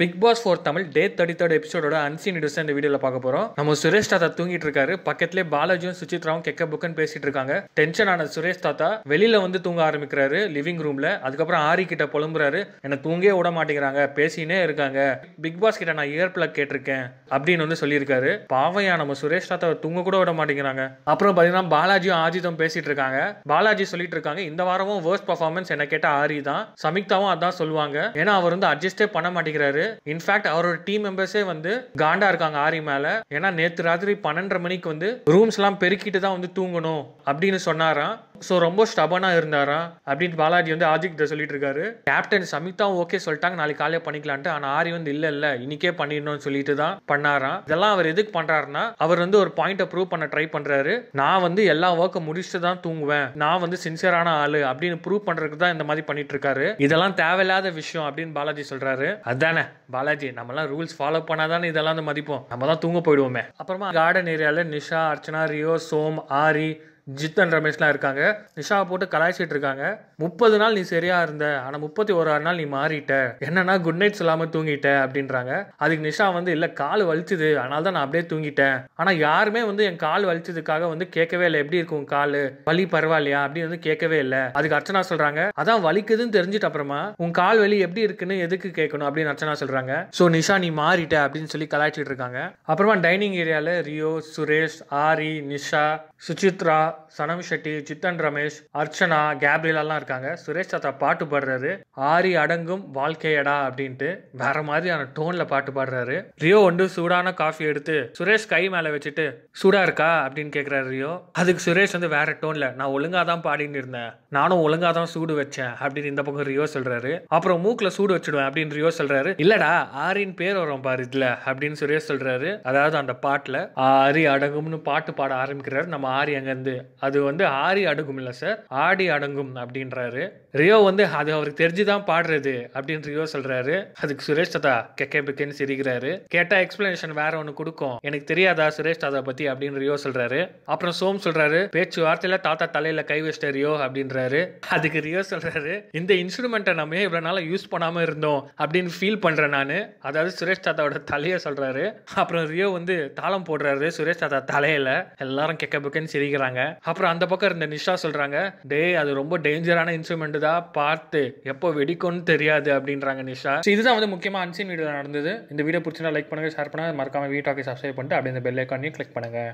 big Boss four Tamil day thirty third எபிசோடோட unseen news இந்த வீடியோவில் பார்க்க போகிறோம் நம்ம சுரேஷ் தாத்தா தூங்கிட்டு இருக்காரு பக்கத்துலேயே பாலாஜியும் சுச்சித்ராவும் கெக்க புக்குன்னு பேசிட்டு இருக்காங்க டென்ஷன் ஆன சுரேஷ் தாத்தா வெளியில வந்து தூங்க ஆரம்பிக்கிறாரு லிவிங் ரூம்ல அதுக்கப்புறம் ஆரி கிட்ட புலம்புறாரு என்னை தூங்கே விட மாட்டேங்கிறாங்க பேசினே இருக்காங்க பிக் பாஸ் கிட்ட நான் இயர் பிளக் கேட்டிருக்கேன் அப்படின்னு வந்து சொல்லியிருக்காரு பாவையா நம்ம சுரேஷ் தாத்தா தூங்க கூட விட மாட்டேங்கிறாங்க அப்புறம் பாத்தீங்கன்னா பாலாஜியும் ஆஜித்தும் பேசிட்டு இருக்காங்க பாலாஜி சொல்லிட்டு இருக்காங்க இந்த வாரமும் வேர்ஸ்ட் பர்ஃபார்மன்ஸ் என்ன கேட்ட ஆரி தான் சமிக்தாவும் அதான் சொல்லுவாங்க ஏன்னா அவர் வந்து அட்ஜஸ்டே பண்ண மாட்டேங்கிறாரு இன்ஃபேக்ட் அவரோட டீம் மெம்பர்ஸே வந்து காண்டா இருக்காங்க ஆரி மேலே ஏன்னா நேற்று ராத்திரி பன்னெண்டரை மணிக்கு வந்து ரூம்ஸ்லாம் பெருக்கிட்டு தான் வந்து தூங்கணும் அப்படின்னு சொன்னாராம் ஸோ ரொம்ப ஸ்டபனாக இருந்தாராம் அப்படின்னு பாலாஜி வந்து கிட்ட சொல்லிட்டு இருக்காரு கேப்டன் சமிதா ஓகே சொல்லிட்டாங்க நாளைக்கு காலையில் பண்ணிக்கலான்ட்டு ஆனால் ஆரி வந்து இல்லை இல்லை இன்னைக்கே பண்ணிடணும்னு சொல்லிட்டு தான் பண்ணாராம் இதெல்லாம் அவர் எதுக்கு பண்ணுறாருன்னா அவர் வந்து ஒரு பாயிண்ட் ப்ரூவ் பண்ண ட்ரை பண்ணுறாரு நான் வந்து எல்லா ஒர்க்கை முடிச்சுட்டு தான் தூங்குவேன் நான் வந்து சின்சியரான ஆள் அப்படின்னு ப்ரூவ் பண்ணுறதுக்கு தான் இந்த மாதிரி பண்ணிட்டு இருக்காரு இதெல்லாம் தேவையில்லாத விஷயம் அப்படின்னு பாலாஜி சொல்கிறாரு அதானே பாலாஜி நம்மலாம் ரூல்ஸ் ஃபாலோ பண்ணால் தானே இதெல்லாம் வந்து மதிப்போம் நம்ம தான் தூங்க போயிடுவோமே அப்புறமா கார்டன் ஏரியாவில் நிஷா அர்ச்சனா ரியோ சோம் ஆரி ஜித்தன் ரமேஷ்லாம் இருக்காங்க நிஷாவை போட்டு கலாய்ச்சிட்டு இருக்காங்க முப்பது நாள் நீ சரியா இருந்த ஆனால் முப்பத்தி ஓராறு நாள் நீ மாறிட்ட என்னன்னா குட் நைட் சொல்லாமல் தூங்கிட்ட அப்படின்றாங்க அதுக்கு நிஷா வந்து இல்லை கால் வலிச்சுது அதனால தான் நான் அப்படியே தூங்கிட்டேன் ஆனால் யாருமே வந்து என் கால் வலிச்சதுக்காக வந்து கேட்கவே இல்லை எப்படி இருக்கும் கால் வலி பரவாயில்லையா அப்படின்னு வந்து கேட்கவே இல்லை அதுக்கு அர்ச்சனா சொல்றாங்க அதான் வலிக்குதுன்னு தெரிஞ்சுட்டு அப்புறமா உன் கால் வலி எப்படி இருக்குன்னு எதுக்கு கேட்கணும் அப்படின்னு அர்ச்சனா சொல்றாங்க ஸோ நிஷா நீ மாறிட்ட அப்படின்னு சொல்லி கலாய்ச்சிட்டு இருக்காங்க அப்புறமா டைனிங் ஏரியாவில் ரியோ சுரேஷ் ஆரி நிஷா சுசித்ரா சனம் ஷெட்டி சித்தன் ரமேஷ் அர்ச்சனா கேப்ரியலாலாம் இருக்காங்க சுரேஷ் தாத்தா பாட்டு பாடுறாரு ஆரி அடங்கும் வாழ்க்கையடா அப்படின்ட்டு வேற மாதிரியான டோன்ல பாட்டு பாடுறாரு ரியோ வந்து சூடான காஃபி எடுத்து சுரேஷ் கை மேல வச்சுட்டு சூடா இருக்கா அப்படின்னு கேட்கிறாரு ரியோ அதுக்கு சுரேஷ் வந்து வேற டோன்ல நான் ஒழுங்கா தான் பாடின்னு இருந்தேன் நானும் ஒழுங்கா தான் சூடு வச்சேன் அப்படின்னு இந்த பக்கம் ரியோ சொல்றாரு அப்புறம் மூக்குல சூடு வச்சிடுவேன் அப்படின்னு ரியோ சொல்றாரு இல்லடா ஆரின் பேர் வரும் பாரு இதுல அப்படின்னு சுரேஷ் சொல்றாரு அதாவது அந்த பாட்டுல ஆரி அடங்கும்னு பாட்டு பாட ஆரம்பிக்கிறாரு நம்ம ஆரி அங்கிருந்து அது வந்து ஆரி அடங்கும் இல்லை சார் ஆடி அடங்கும் அப்படின்றாரு ரியோ வந்து அது அவருக்கு தெரிஞ்சு தான் பாடுறது அப்படின்னு ரியோ சொல்றாரு அதுக்கு சுரேஷ் ததா கெக்கே பிக்கேன்னு சிரிக்கிறாரு கேட்டா எக்ஸ்பிளனேஷன் வேற ஒன்று கொடுக்கும் எனக்கு தெரியாதா சுரேஷ் தாதா பத்தி அப்படின்னு ரியோ சொல்றாரு அப்புறம் சோம் சொல்றாரு பேச்சு வார்த்தையில தாத்தா தலையில கை வச்சிட்ட ரியோ அப்படின்றாரு அதுக்கு ரியோ சொல்றாரு இந்த இன்ஸ்ட்ருமெண்ட்டை நம்ம இவ்வளவு நாள யூஸ் பண்ணாம இருந்தோம் அப்படின்னு ஃபீல் பண்றேன் நான் அதாவது சுரேஷ் தாத்தாவோட தலையை சொல்றாரு அப்புறம் ரியோ வந்து தாளம் போடுறாரு சுரேஷ் தாத்தா தலையில எல்லாரும் கெக்க புக்கன்னு சிரிக்கிறாங்க அப்புறம் அந்த பக்கம் இருந்த நிஷா சொல்கிறாங்க டே அது ரொம்ப டேஞ்சரான இன்ஸ்ட்ருமெண்ட் தான் பார்த்து எப்போ வெடிக்கும்னு தெரியாது அப்படின்றாங்க நிஷா இதுதான் வந்து முக்கியமாக அன்சீன் வீடியோ நடந்தது இந்த வீடியோ பிடிச்சா லைக் பண்ணுங்க ஷேர் பண்ணுங்க மறக்காமல் வீட்டாக்கி சப்ஸ்கிரைப் பண்ணிட்டு அப்படியே இந்த பெல் ஐக்கானையும் கிளிக் பண்ணுங்க